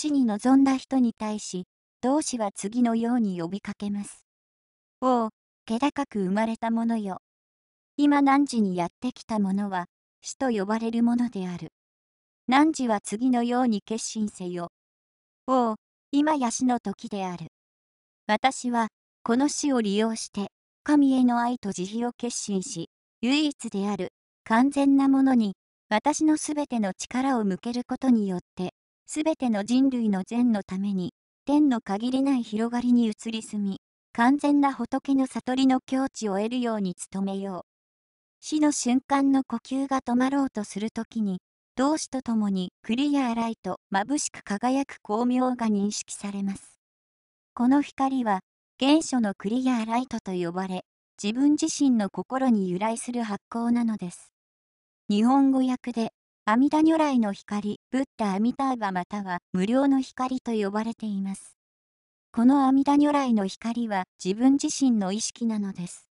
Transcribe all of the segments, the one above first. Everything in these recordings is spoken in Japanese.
死に臨んだ人に対し、同志は次のように呼びかけます。お気高く生まれたものよ。今何時にやってきたものは、死と呼ばれるものである。何時は次のように決心せよ。お今や死の時である。私は、この死を利用して、神への愛と慈悲を決心し、唯一である、完全なものに、私のすべての力を向けることによって、すべての人類の善のために、天の限りない広がりに移り住み、完全な仏の悟りの境地を得るように努めよう。死の瞬間の呼吸が止まろうとするときに、同志とともにクリアライト、眩しく輝く光明が認識されます。この光は、原初のクリアライトと呼ばれ、自分自身の心に由来する発光なのです。日本語訳で、阿弥陀如来の光、ブッダ阿弥陀バまたは無料の光と呼ばれています。この阿弥陀如来の光は自分自身の意識なのです。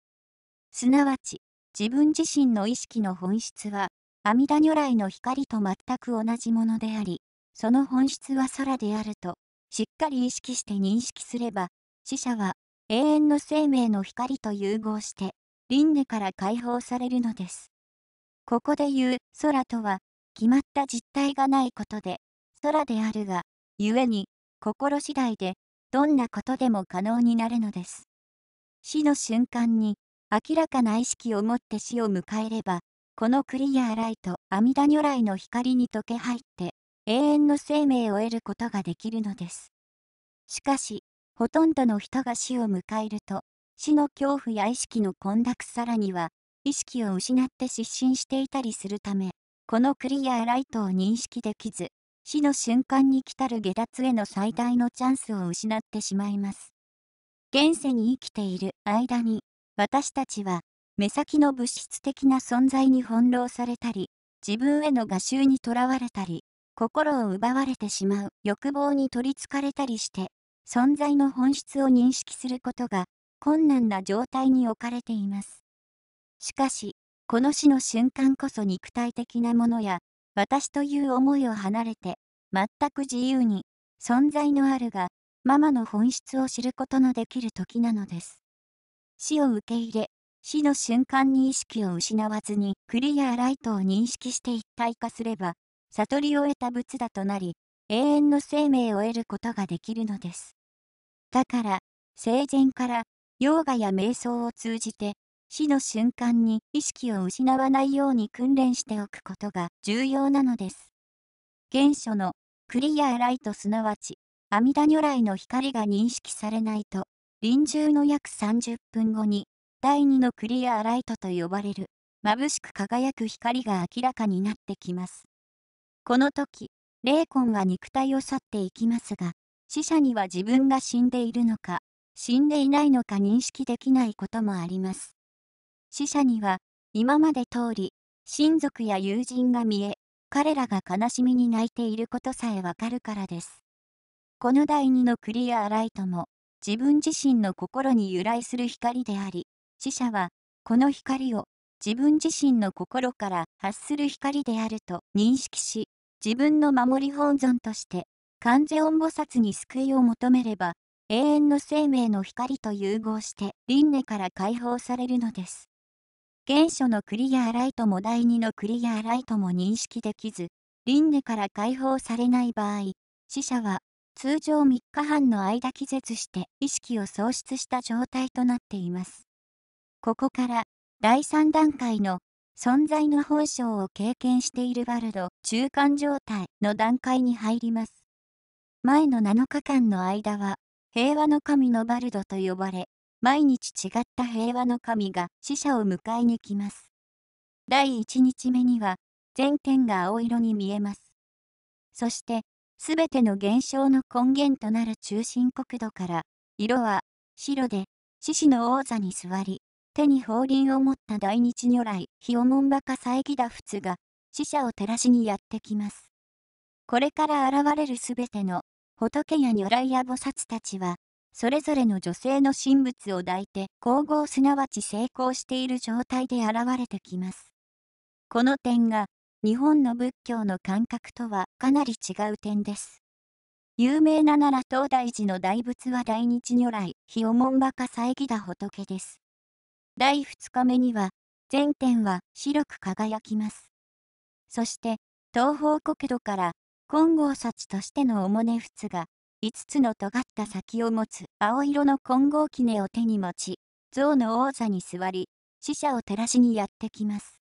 すなわち、自分自身の意識の本質は、阿弥陀如来の光と全く同じものであり、その本質は空であると、しっかり意識して認識すれば、死者は永遠の生命の光と融合して、輪廻から解放されるのです。ここで言う空とは、決まった実態がないことで、空であるが、故に、心次第で、どんなことでも可能になるのです。死の瞬間に、明らかな意識を持って死を迎えれば、このクリアライト、阿弥陀如来の光に溶け入って、永遠の生命を得ることができるのです。しかし、ほとんどの人が死を迎えると、死の恐怖や意識の混濁さらには、意識を失って失神していたりするため、このクリアライトを認識できず、死の瞬間に来たる下脱への最大のチャンスを失ってしまいます。現世に生きている間に、私たちは、目先の物質的な存在に翻弄されたり、自分への画集にとらわれたり、心を奪われてしまう欲望に取りつかれたりして、存在の本質を認識することが困難な状態に置かれています。しかし、この死の瞬間こそ肉体的なものや、私という思いを離れて、全く自由に、存在のあるが、ママの本質を知ることのできる時なのです。死を受け入れ、死の瞬間に意識を失わずにクリアライトを認識して一体化すれば、悟りを得た仏だとなり、永遠の生命を得ることができるのです。だから、生前から、ヨーガや瞑想を通じて、死の瞬間に意識を失わないように訓練しておくことが重要なのです。原初のクリアライトすなわち阿弥陀如来の光が認識されないと臨終の約30分後に第2のクリアライトと呼ばれる眩しく輝く光が明らかになってきます。この時、霊魂は肉体を去っていきますが、死者には自分が死んでいるのか、死んでいないのか認識できないこともあります。死者には、今まで通り、親族や友人が見え、彼らが悲しみに泣いていることさえわかるからです。この第二のクリアライトも、自分自身の心に由来する光であり、死者は、この光を、自分自身の心から発する光であると認識し、自分の守り本尊として、観世音菩薩に救いを求めれば、永遠の生命の光と融合して輪廻から解放されるのです。原初のクリアライトも第2のクリアライトも認識できず、輪廻から解放されない場合、死者は通常3日半の間気絶して意識を喪失した状態となっています。ここから第3段階の存在の本性を経験しているバルド中間状態の段階に入ります。前の7日間の間は平和の神のバルドと呼ばれ毎日違った平和の神が死者を迎えに来ます。第1日目には、全天が青色に見えます。そして、すべての現象の根源となる中心国土から、色は白で、獅子の王座に座り、手に法輪を持った大日如来、ヒオモンバカサイギダ仏が、死者を照らしにやってきます。これから現れるすべての、仏や如来や菩薩たちは、それぞれの女性の神仏を抱いて皇后すなわち成功している状態で現れてきます。この点が日本の仏教の感覚とはかなり違う点です。有名な奈良東大寺の大仏は大日如来、日おもんばか遮だ仏です。第2日目には、全天は白く輝きます。そして、東方国土から金剛幸としてのおもね仏が5つの尖った先を持つ青色の金剛ネを手に持ち、象の王座に座り、死者を照らしにやってきます。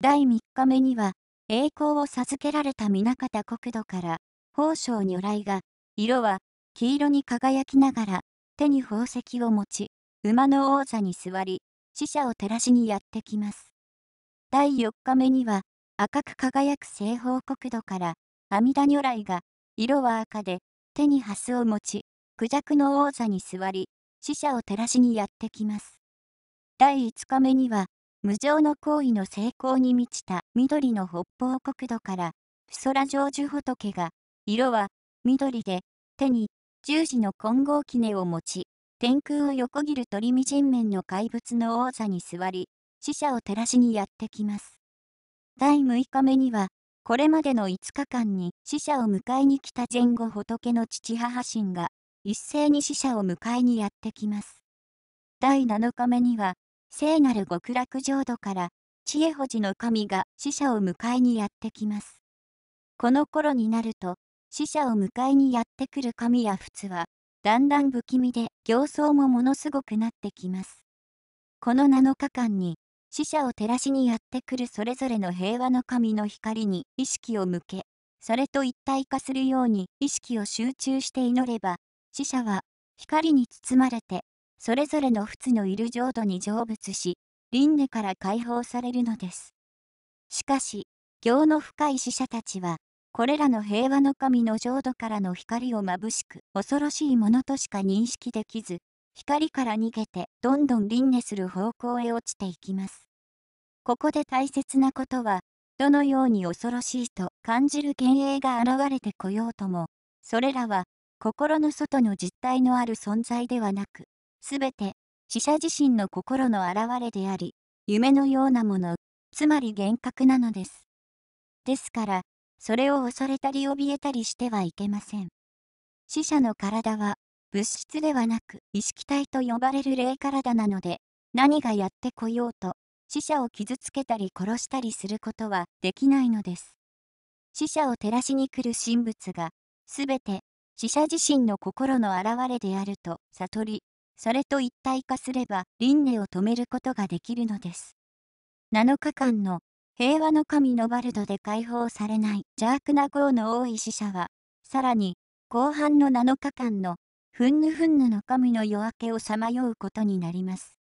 第3日目には、栄光を授けられた南方国土から、宝生如来が、色は黄色に輝きながら、手に宝石を持ち、馬の王座に座り、死者を照らしにやってきます。第4日目には、赤く輝く西方国土から、阿弥陀如来が、色は赤で、手に蓮を持ち、孔雀の王座に座り、死者を照らしにやってきます。第5日目には、無常の行為の成功に満ちた緑の北方国土から、不空成就仏が、色は緑で、手に十字の金剛杵を持ち、天空を横切る鳥未人面の怪物の王座に座り、死者を照らしにやってきます。第6日目には、これまでの5日間に死者を迎えに来た前後仏の父母神が、一斉に死者を迎えにやってきます。第7日目には、聖なる極楽浄土から、知恵保持の神が死者を迎えにやってきます。この頃になると、死者を迎えにやってくる神や仏は、だんだん不気味で形相もものすごくなってきます。この7日間に死者を照らしにやってくるそれぞれの平和の神の光に意識を向け、それと一体化するように意識を集中して祈れば、死者は光に包まれて、それぞれの仏のいる浄土に成仏し、輪廻から解放されるのです。しかし、行の深い死者たちは、これらの平和の神の浄土からの光をまぶしく恐ろしいものとしか認識できず、光から逃げてどんどん輪廻する方向へ落ちていきます。ここで大切なことは、どのように恐ろしいと感じる幻影が現れてこようとも、それらは心の外の実体のある存在ではなく、全て死者自身の心の現れであり、夢のようなもの、つまり幻覚なのです。ですから、それを恐れたり怯えたりしてはいけません。死者の体は物質ではなく意識体と呼ばれる霊体なので、何がやってこようと、死者を傷つけたり殺したりすることはできないのです。死者を照らしに来る神仏が、すべて死者自身の心の表れであると悟り、それと一体化すれば輪廻を止めることができるのです。7日間の平和の神のバルドで解放されない邪悪な業の多い死者は、さらに後半の7日間のふんぬふんぬの神の夜明けをさまようことになります。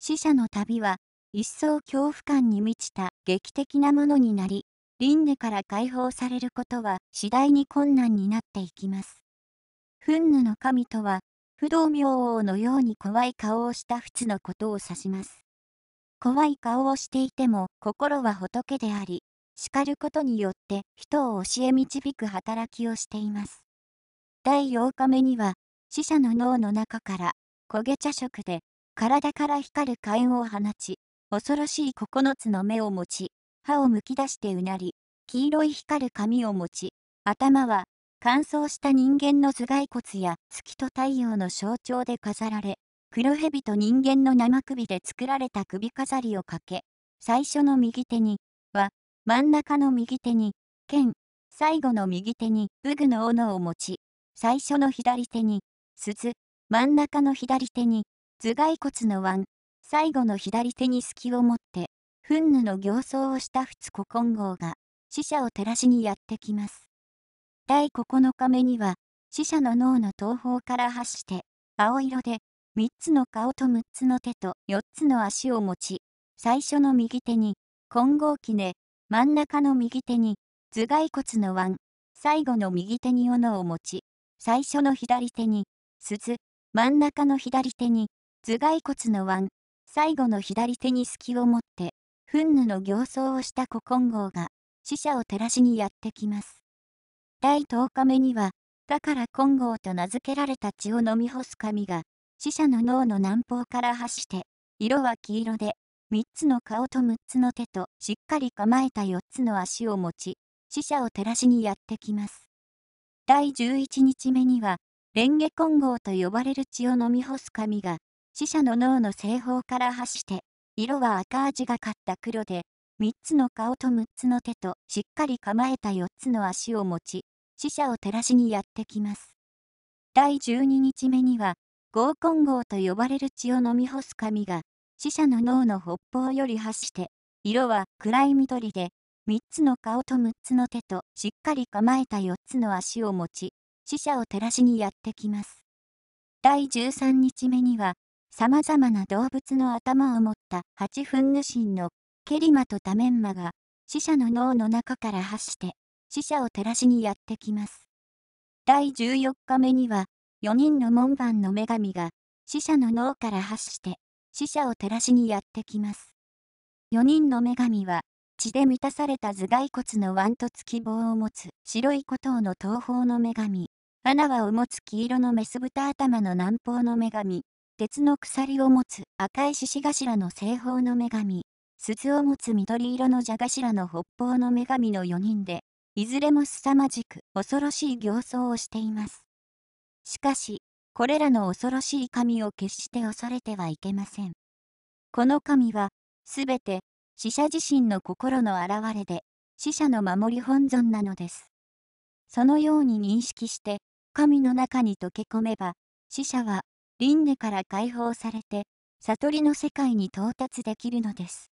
死者の旅は、一層恐怖感に満ちた劇的なものになり、輪廻から解放されることは次第に困難になっていきます。ふんぬの神とは、不動明王のように怖い顔をした仏のことを指します。怖い顔をしていても心は仏であり、叱ることによって人を教え導く働きをしています。第8日目には死者の脳の中から焦げ茶色で体から光る火炎を放ち恐ろしい9つの目を持ち歯をむき出してうなり黄色い光る髪を持ち頭は乾燥した人間の頭蓋骨や月と太陽の象徴で飾られ黒蛇と人間の生首で作られた首飾りをかけ最初の右手には真ん中の右手に剣最後の右手に武具の斧を持ち最初の左手に鈴、真ん中の左手に、頭蓋骨の腕、最後の左手に隙を持って、憤怒の形相をした仏古金剛が、死者を照らしにやってきます。第9日目には、死者の脳の東方から発して、青色で、3つの顔と6つの手と4つの足を持ち、最初の右手に、金剛記で、真ん中の右手に、頭蓋骨の腕、最後の右手に斧を持ち、最初の左手に、鈴、真ん中の左手に、頭蓋骨の腕、最後の左手に隙を持って、フンヌの形相をした古今号が、死者を照らしにやってきます。第10日目には、だから金剛と名付けられた血を飲み干す神が、死者の脳の南方から発して、色は黄色で、3つの顔と6つの手と、しっかり構えた4つの足を持ち、死者を照らしにやってきます。第11日目には、レンゲ混合と呼ばれる血を飲み干す髪が、死者の脳の正方から発して、色は赤味がかった黒で、3つの顔と6つの手としっかり構えた4つの足を持ち、死者を照らしにやってきます。第12日目には、合混合と呼ばれる血を飲み干す神が、死者の脳の北方より発して、色は暗い緑で、3つの顔と6つの手としっかり構えた4つの足を持ち、死者を照らしにやってきます。第13日目には、様々な動物の頭を持った八分ヌシンのケリマとタメンマが死者の脳の中から発して死者を照らしにやってきます。第14日目には4人の門番の女神が死者の脳から発して死者を照らしにやってきます。4人の女神は血で満たされた頭蓋骨の腕と突き棒を持つ白い古頭の東方の女神アナは持つ黄色のメス豚頭の南方の女神、鉄の鎖を持つ赤い獅子頭の西方の女神、鈴を持つ緑色の蛇頭の北方の女神の4人で、いずれも凄まじく恐ろしい形相をしています。しかし、これらの恐ろしい神を決して恐れてはいけません。この神は、すべて死者自身の心の表れで、死者の守り本尊なのです。そのように認識して、神の中に溶け込めば、死者は輪廻から解放されて、悟りの世界に到達できるのです。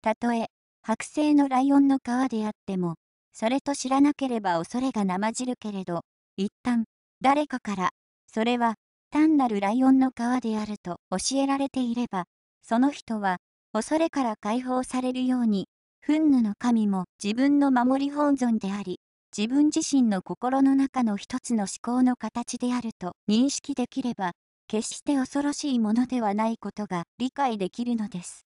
たとえ、剥製のライオンの皮であっても、それと知らなければ恐れがなまじるけれど、一旦、誰かから、それは、単なるライオンの皮であると教えられていれば、その人は、恐れから解放されるように、憤怒の神も自分の守り本尊であり、自分自身の心の中の一つの思考の形であると認識できれば、決して恐ろしいものではないことが理解できるのです。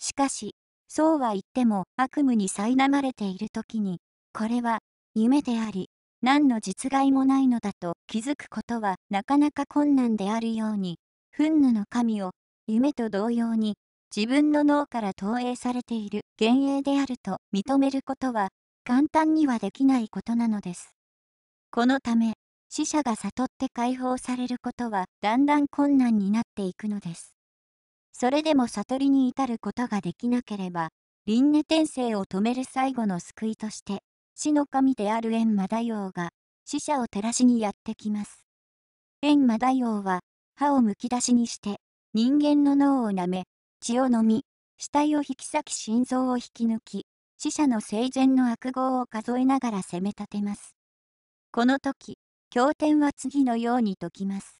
しかし、そうは言っても悪夢に苛まれている時に、これは夢であり、何の実害もないのだと気づくことはなかなか困難であるように、憤怒の神を夢と同様に自分の脳から投影されている幻影であると認めることは簡単にはできないことなのです。このため、死者が悟って解放されることはだんだん困難になっていくのです。それでも悟りに至ることができなければ、輪廻転生を止める最後の救いとして、死の神である閻魔大王が死者を照らしにやってきます。閻魔大王は歯をむき出しにして人間の脳をなめ血を飲み死体を引き裂き心臓を引き抜き死者の生前の悪号を数えながら攻め立てます。この時、経典は次のように説きます。